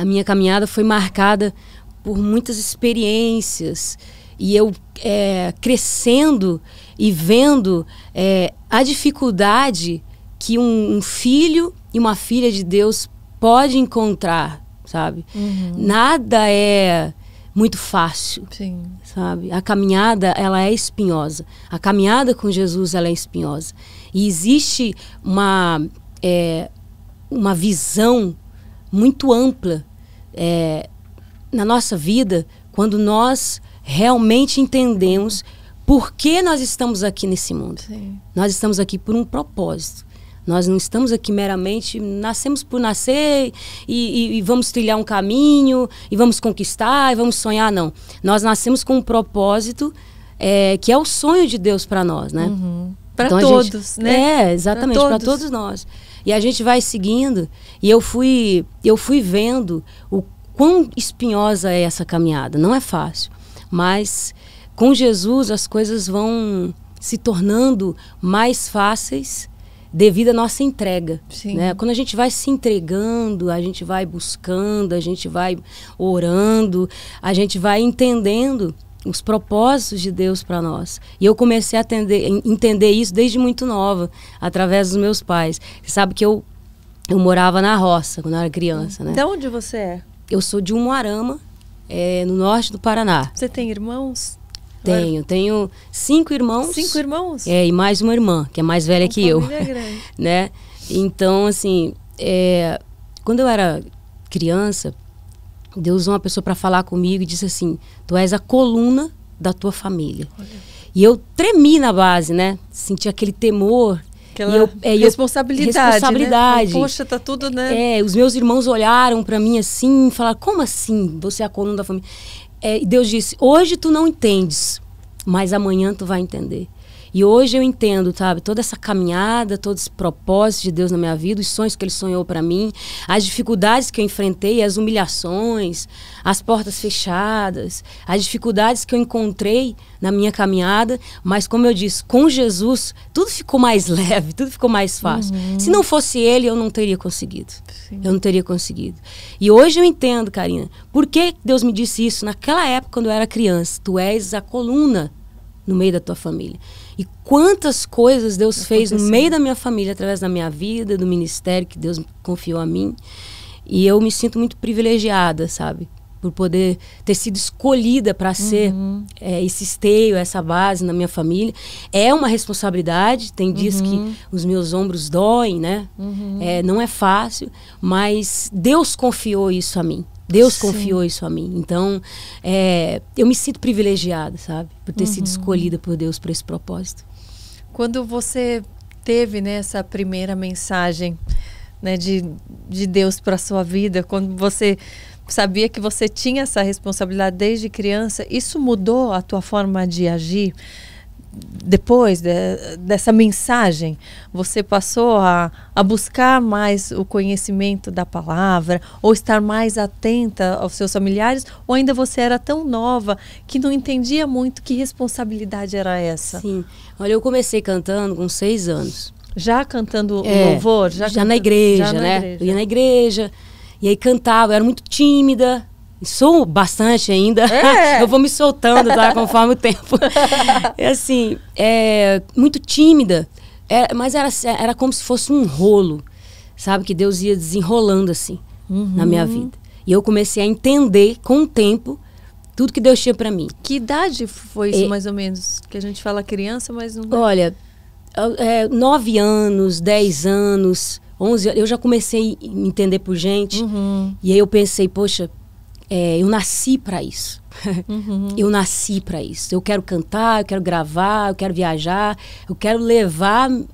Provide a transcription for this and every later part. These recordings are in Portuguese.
a minha caminhada foi marcada por muitas experiências e eu é, crescendo e vendo é, a dificuldade que um, um, filho e uma filha de Deus pode encontrar, sabe? Uhum. Nada é muito fácil, Sim. sabe? A caminhada ela é espinhosa, a caminhada com Jesus ela é espinhosa e existe uma é, uma visão muito ampla é, na nossa vida quando nós realmente entendemos por que nós estamos aqui nesse mundo. Sim. Nós estamos aqui por um propósito. Nós não estamos aqui meramente, nascemos por nascer e, e, e, vamos trilhar um caminho e vamos conquistar e vamos sonhar, não. Nós nascemos com um propósito é, que é o sonho de Deus para nós, né? Uhum. Para então, todos, gente, né? É, exatamente, para todos. todos. nós. E a gente vai seguindo, e eu fui, eu fui vendo o quão espinhosa é essa caminhada. Não é fácil, mas com Jesus as coisas vão se tornando mais fáceis devido à nossa entrega. Sim. Né? Quando a gente vai se entregando, a gente vai buscando, a gente vai orando, a gente vai entendendo os propósitos de Deus para nós. E eu comecei a atender, entender isso desde muito nova, através dos meus pais. Você sabe que eu, eu morava na roça quando eu era criança, né? De onde você é? Eu sou de Umuarama, é, no norte do Paraná. Você tem irmãos? Tenho, tenho cinco irmãos. Cinco irmãos? É, e mais uma irmã, que é mais velha uma que eu. Grande. né? Então, assim, é, quando eu era criança, Deus usou uma pessoa para falar comigo e disse assim: Tu és a coluna da tua família. Olha. E eu tremi na base, né? Senti aquele temor. Aquela e eu, é, responsabilidade. Eu, responsabilidade. Né? Poxa, tá tudo, né? É, os meus irmãos olharam para mim assim e falaram: Como assim você é a coluna da família? É, e Deus disse: Hoje tu não entendes, mas amanhã tu vai entender. E hoje eu entendo, sabe, toda essa caminhada, todos os propósitos de Deus na minha vida, os sonhos que ele sonhou para mim, as dificuldades que eu enfrentei, as humilhações, as portas fechadas, as dificuldades que eu encontrei na minha caminhada, mas como eu disse, com Jesus tudo ficou mais leve, tudo ficou mais fácil. Uhum. Se não fosse ele, eu não teria conseguido. Sim. Eu não teria conseguido. E hoje eu entendo, Karina, por que Deus me disse isso naquela época quando eu era criança. Tu és a coluna no meio da tua família. E quantas coisas Deus Aconteceu. fez no meio da minha família, através da minha vida, do ministério que Deus confiou a mim. E eu me sinto muito privilegiada, sabe? Por poder ter sido escolhida para ser é, esse esteio, essa base na minha família. É uma responsabilidade, tem dias uhum. que os meus ombros doem, né? Uhum. É, não é fácil, mas Deus confiou isso a mim. Deus confiou isso a mim. Então, é, eu me sinto privilegiada, sabe? Por ter uhum. sido escolhida por Deus para esse propósito. Quando você teve né, essa primeira mensagem né, de, de Deus para sua vida, quando você sabia que você tinha essa responsabilidade desde criança, isso mudou a tua forma de agir? depois de, dessa mensagem, você passou a, a buscar mais o conhecimento da palavra, ou estar mais atenta aos seus familiares, ou ainda você era tão nova que não entendia muito que responsabilidade era essa? Sim. Olha, eu comecei cantando com seis anos. Já cantando é, louvor? Já, já cantando, na igreja, já né? igreja. Eu ia na igreja, e aí cantava, eu era muito tímida, sou bastante ainda. É. eu vou me soltando, tá? Conforme o tempo. É assim, é, muito tímida. É, mas era, era como se fosse um rolo, sabe? Que Deus ia desenrolando assim uhum. na minha uhum. vida. E eu comecei a entender com o tempo tudo que Deus tinha para mim. Que idade foi isso, é, mais ou menos? Que a gente fala criança, mas não. Olha, é, nove anos, dez anos, onze. Eu já comecei a entender por gente. Uhum. E aí eu pensei, poxa, é, eu nasci para isso. Uhum. eu nasci para isso. Eu quero cantar, eu quero gravar, eu quero viajar, eu quero levar uh,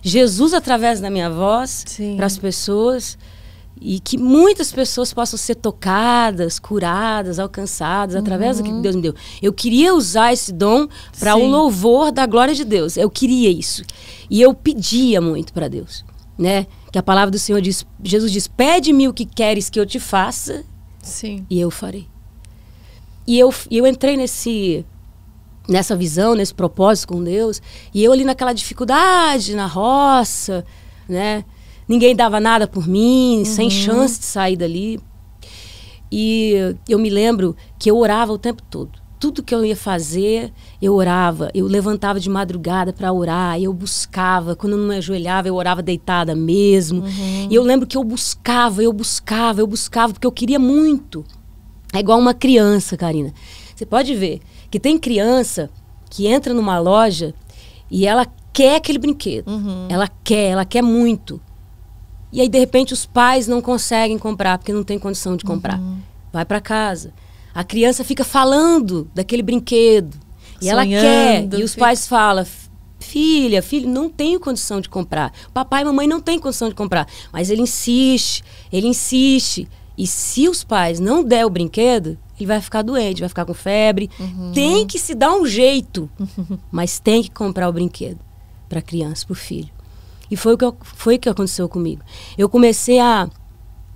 Jesus através da minha voz para as pessoas e que muitas pessoas possam ser tocadas, curadas, alcançadas uhum. através do que uhum. Deus me deu. Eu queria usar esse dom para o louvor da glória de Deus. Eu queria isso. E eu pedia muito para Deus, né? Que a palavra do Senhor diz, Jesus diz: "Pede-me o que queres que eu te faça Sim. E eu farei. E eu, eu entrei nesse nessa visão, nesse propósito com Deus, e eu ali naquela dificuldade na roça, né? Ninguém dava nada por mim, uhum. sem chance de sair dali. E eu me lembro que eu orava o tempo todo tudo que eu ia fazer, eu orava. Eu levantava de madrugada para orar, eu buscava. Quando eu não me ajoelhava, eu orava deitada mesmo. Uhum. E eu lembro que eu buscava, eu buscava, eu buscava, porque eu queria muito. É igual uma criança, Karina. Você pode ver que tem criança que entra numa loja e ela quer aquele brinquedo. Uhum. Ela quer, ela quer muito. E aí, de repente, os pais não conseguem comprar, porque não tem condição de comprar. Uhum. Vai para casa. A criança fica falando daquele brinquedo. E Sonhando, ela quer. E os pais falam: filha, filho, não tenho condição de comprar. Papai e mamãe não têm condição de comprar. Mas ele insiste, ele insiste. E se os pais não der o brinquedo, ele vai ficar doente, vai ficar com febre. Uhum. Tem que se dar um jeito, mas tem que comprar o brinquedo para a criança, para o filho. E foi o que, eu, foi o que aconteceu comigo. Eu comecei a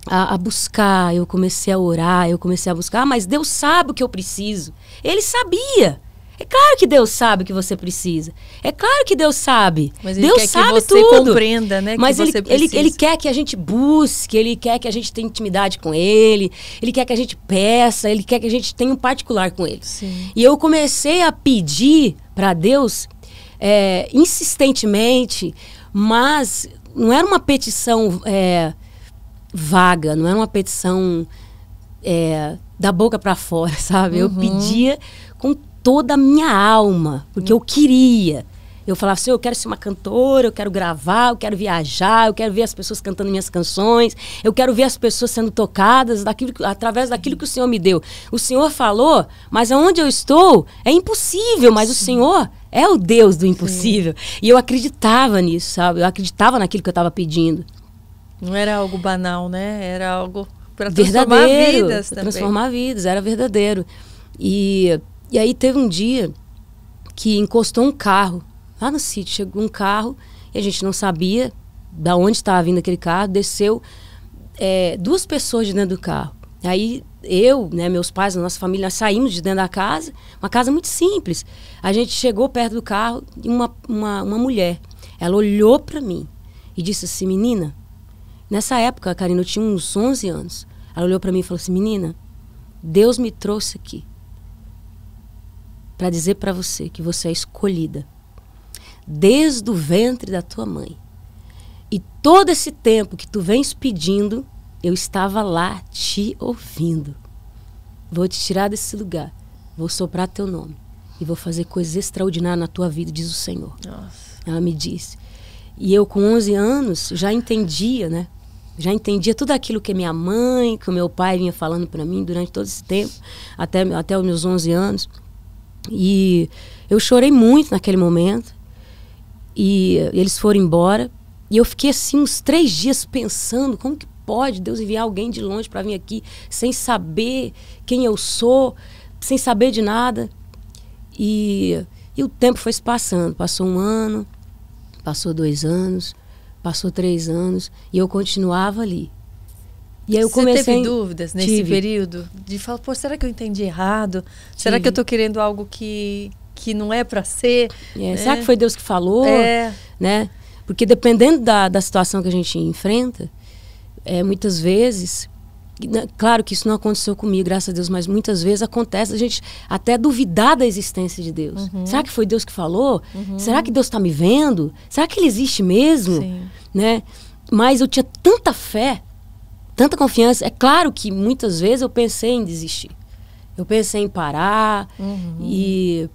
a, a, buscar, eu comecei a orar, eu comecei a buscar, ah, mas Deus sabe o que eu preciso. Ele sabia. É claro que Deus sabe o que você precisa. É claro que Deus sabe. Mas ele Deus quer sabe que você tudo. compreenda, né? Mas ele, ele, ele quer que a gente busque, ele quer que a gente tenha intimidade com ele, ele quer que a gente peça, ele quer que a gente tenha um particular com ele. Sim. E eu comecei a pedir para Deus é, insistentemente, mas não era uma petição. É, vaga, não é uma petição é, da boca para fora, sabe? Uhum. Eu pedia com toda a minha alma, porque eu queria. Eu falava assim, eu quero ser uma cantora, eu quero gravar, eu quero viajar, eu quero ver as pessoas cantando minhas canções, eu quero ver as pessoas sendo tocadas daquilo, através daquilo que o Senhor me deu. O Senhor falou, mas aonde eu estou é impossível, mas Sim. o Senhor é o Deus do impossível. Sim. E eu acreditava nisso, sabe? Eu acreditava naquilo que eu estava pedindo. Não era algo banal, né? Era algo para transformar vidas também. Transformar vidas, era verdadeiro. E, e aí teve um dia que encostou um carro lá no sítio, chegou um carro e a gente não sabia da onde estava vindo aquele carro, desceu é, duas pessoas de dentro do carro. Aí eu, né, meus pais, nossa família, nós saímos de dentro da casa, uma casa muito simples. A gente chegou perto do carro e uma, uma, uma mulher, ela olhou para mim e disse assim, menina, Nessa época, a Karina tinha uns 11 anos. Ela olhou para mim e falou assim: Menina, Deus me trouxe aqui para dizer para você que você é escolhida desde o ventre da tua mãe. E todo esse tempo que tu vens pedindo, eu estava lá te ouvindo. Vou te tirar desse lugar, vou soprar teu nome e vou fazer coisas extraordinárias na tua vida, diz o Senhor. Nossa. Ela me disse. E eu, com 11 anos, já entendia, né? já entendia tudo aquilo que minha mãe, que o meu pai vinha falando para mim durante todo esse tempo, até, até os meus 11 anos. E eu chorei muito naquele momento. E eles foram embora. E eu fiquei assim uns três dias pensando como que pode Deus enviar alguém de longe para vir aqui sem saber quem eu sou, sem saber de nada. E, e o tempo foi se passando. Passou um ano, passou dois anos, Passou três anos e eu continuava ali. E aí eu comecei. Você teve dúvidas nesse tive. período de falar, pô, será que eu entendi errado? Tive. Será que eu estou querendo algo que que não é para ser? É, né? Será que foi Deus que falou? É. Né? Porque dependendo da, da situação que a gente enfrenta, é, muitas vezes né, claro que isso não aconteceu comigo, graças a Deus, mas muitas vezes acontece a gente até duvidar da existência de Deus. Uhum. Será que foi Deus que falou? Uhum. Será que Deus está me vendo? Será que Ele existe mesmo? Sim. Né? Mas eu tinha tanta fé, tanta confiança. É claro que muitas vezes eu pensei em desistir. Eu pensei em parar uhum. e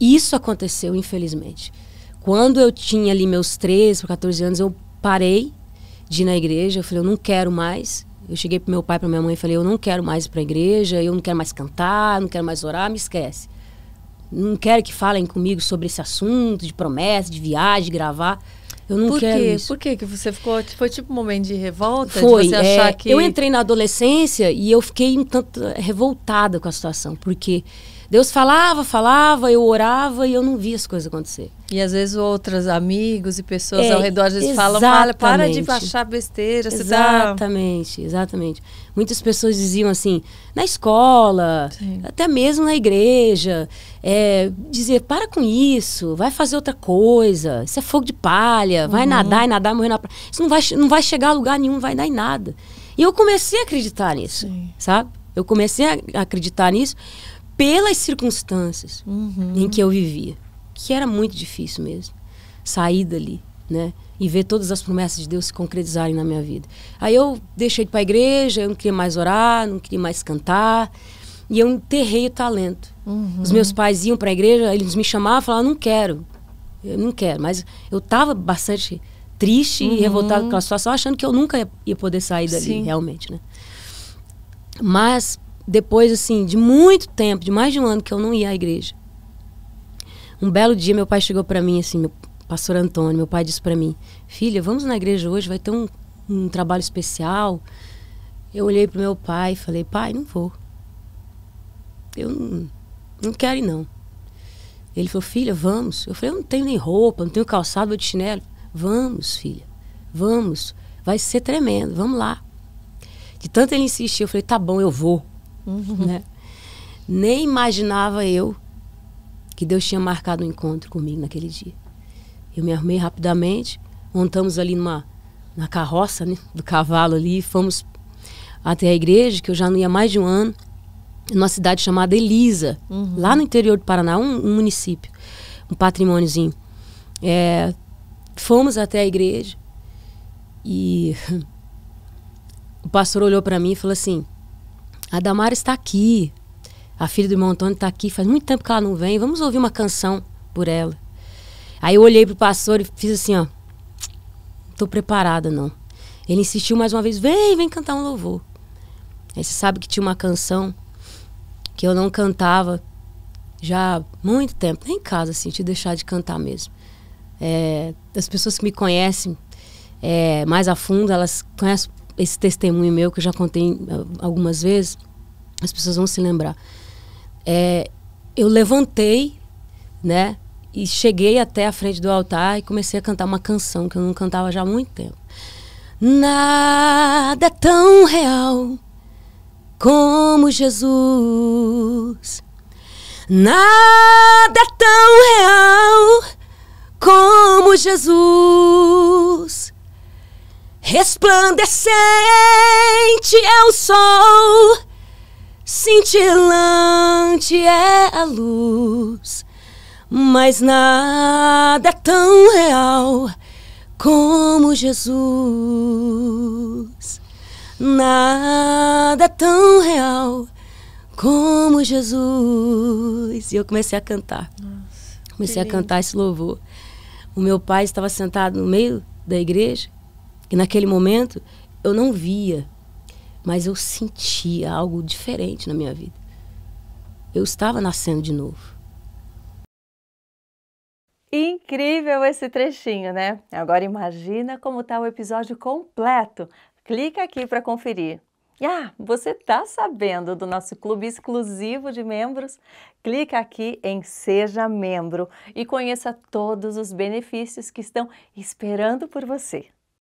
isso aconteceu, infelizmente. Quando eu tinha ali meus 13 ou 14 anos, eu parei de ir na igreja. Eu falei, eu não quero mais. Eu cheguei pro meu pai, pra minha mãe e falei: eu não quero mais ir pra igreja, eu não quero mais cantar, não quero mais orar, me esquece. Não quero que falem comigo sobre esse assunto de promessa, de viagem, de gravar. Eu não Por quero quê? isso. Por quê? que você ficou? Foi tipo um momento de revolta? Foi. De é, que... Eu entrei na adolescência e eu fiquei um tanto revoltada com a situação, porque Deus falava, falava, eu orava e eu não via as coisas acontecer. E às vezes outros amigos e pessoas é, ao redor às vezes falam, para, para de baixar besteira. Tá- exatamente, tá... exatamente. Muitas pessoas diziam assim, na escola, Sim. até mesmo na igreja, é, dizer, para com isso, vai fazer outra coisa, isso é fogo de palha, vai uhum. nadar e nadar, morrer na praia. Isso não vai, não vai chegar a lugar nenhum, vai dar em nada. E eu comecei a acreditar nisso, Sim. sabe? Eu comecei a acreditar nisso pelas circunstâncias uhum. em que eu vivia, que era muito difícil mesmo sair dali, né? E ver todas as promessas de Deus se concretizarem na minha vida. Aí eu deixei de ir para a igreja, eu não queria mais orar, não queria mais cantar. E eu enterrei o talento. Uhum. Os meus pais iam para a igreja, eles me chamavam e falavam: não quero, eu não quero. Mas eu estava bastante triste uhum. e revoltado com a situação, achando que eu nunca ia poder sair dali, Sim. realmente, né? Mas depois, assim, de muito tempo, de mais de um ano que eu não ia à igreja. Um belo dia, meu pai chegou para mim, assim, meu pastor Antônio, meu pai disse para mim: Filha, vamos na igreja hoje, vai ter um, um trabalho especial. Eu olhei pro meu pai e falei: Pai, não vou. Eu não, não quero ir, não. Ele falou: Filha, vamos. Eu falei: Eu não tenho nem roupa, não tenho calçado, vou de chinelo. Vamos, filha, vamos. Vai ser tremendo, vamos lá. De tanto ele insistir, eu falei: Tá bom, eu vou. Uhum. Né? Nem imaginava eu que Deus tinha marcado um encontro comigo naquele dia. Eu me arrumei rapidamente, montamos ali numa na carroça né, do cavalo ali, fomos até a igreja, que eu já não ia mais de um ano, numa cidade chamada Elisa, uhum. lá no interior do Paraná, um, um município, um patrimôniozinho. É, fomos até a igreja e o pastor olhou para mim e falou assim: a Damara está aqui. A filha do irmão Antônio está aqui. Faz muito tempo que ela não vem. Vamos ouvir uma canção por ela. Aí eu olhei pro pastor e fiz assim, ó. Não estou preparada, não. Ele insistiu mais uma vez, vem, vem cantar um louvor. Aí você sabe que tinha uma canção que eu não cantava já há muito tempo. Nem em casa, assim, te deixar de cantar mesmo. É, as pessoas que me conhecem é, mais a fundo, elas conhecem esse testemunho meu que eu já contei ah, algumas vezes, as pessoas vão se lembrar. É, eu levantei, né? E cheguei até a frente do altar e comecei a cantar uma canção que eu não cantava já há muito tempo. Nada é tão real como Jesus. Nada é tão real como Jesus. Resplandecente é o sol, cintilante é a luz, mas nada é tão real como Jesus. Nada é tão real como Jesus. E eu comecei a cantar. Nossa, comecei a cantar esse louvor. O meu pai estava sentado no meio da igreja e naquele momento eu não via, mas eu sentia algo diferente na minha vida. Eu estava nascendo de novo. Incrível esse trechinho, né? Agora imagina como está o episódio completo. Clica aqui para conferir. Ah, você está sabendo do nosso clube exclusivo de membros? Clica aqui em Seja Membro e conheça todos os benefícios que estão esperando por você.